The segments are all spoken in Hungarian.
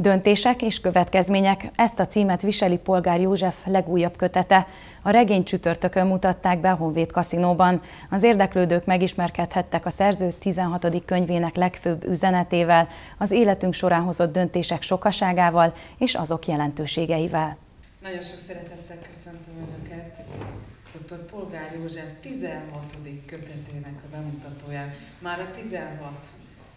Döntések és következmények ezt a címet viseli Polgár József legújabb kötete. A regény csütörtökön mutatták be Honvéd kaszinóban. Az érdeklődők megismerkedhettek a szerző 16. könyvének legfőbb üzenetével, az életünk során hozott döntések sokaságával és azok jelentőségeivel. Nagyon sok szeretettel köszöntöm Önöket dr. Polgár József 16. kötetének a bemutatóján. Már a 16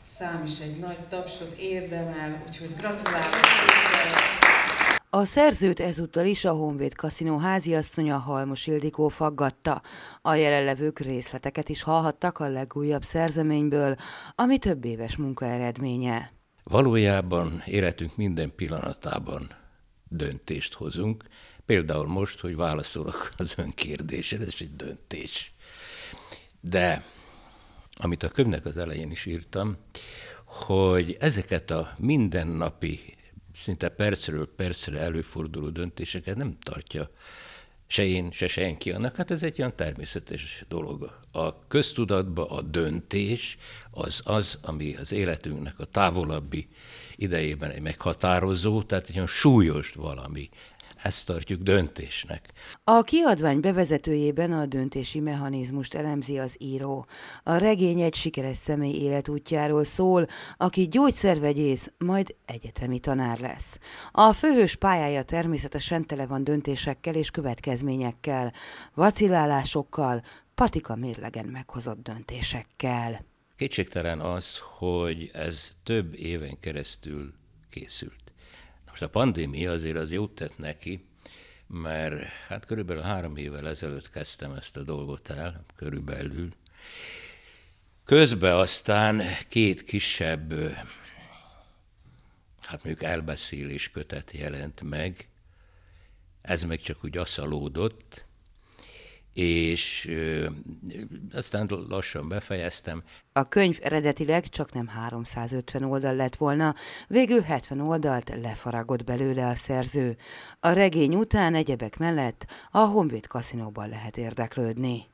szám is egy nagy tapsot érdemel, úgyhogy gratulálok szépen! A szerzőt ezúttal is a Honvéd Kaszinó háziasszonya Halmos Ildikó faggatta. A jelenlevők részleteket is hallhattak a legújabb szerzeményből, ami több éves munka eredménye. Valójában életünk minden pillanatában döntést hozunk. Például most, hogy válaszolok az ön kérdésre, ez is egy döntés. De amit a könyvnek az elején is írtam, hogy ezeket a mindennapi, szinte percről percre előforduló döntéseket nem tartja se én, se senki annak. Hát ez egy olyan természetes dolog. A köztudatban a döntés az az, ami az életünknek a távolabbi idejében egy meghatározó, tehát egy olyan súlyos valami. Ezt tartjuk döntésnek. A kiadvány bevezetőjében a döntési mechanizmust elemzi az író. A regény egy sikeres személy életútjáról szól, aki gyógyszervegyész, majd egyetemi tanár lesz. A főhős pályája természetesen tele van döntésekkel és következményekkel, vacilálásokkal, patika mérlegen meghozott döntésekkel. Kétségtelen az, hogy ez több éven keresztül készült. Most a pandémia azért az jót tett neki, mert hát körülbelül három évvel ezelőtt kezdtem ezt a dolgot el, körülbelül. Közben aztán két kisebb, hát mondjuk elbeszélés kötet jelent meg, ez meg csak úgy aszalódott, és ö, aztán lassan befejeztem. A könyv eredetileg csak nem 350 oldal lett volna, végül 70 oldalt lefaragott belőle a szerző. A regény után egyebek mellett a Honvéd kaszinóban lehet érdeklődni.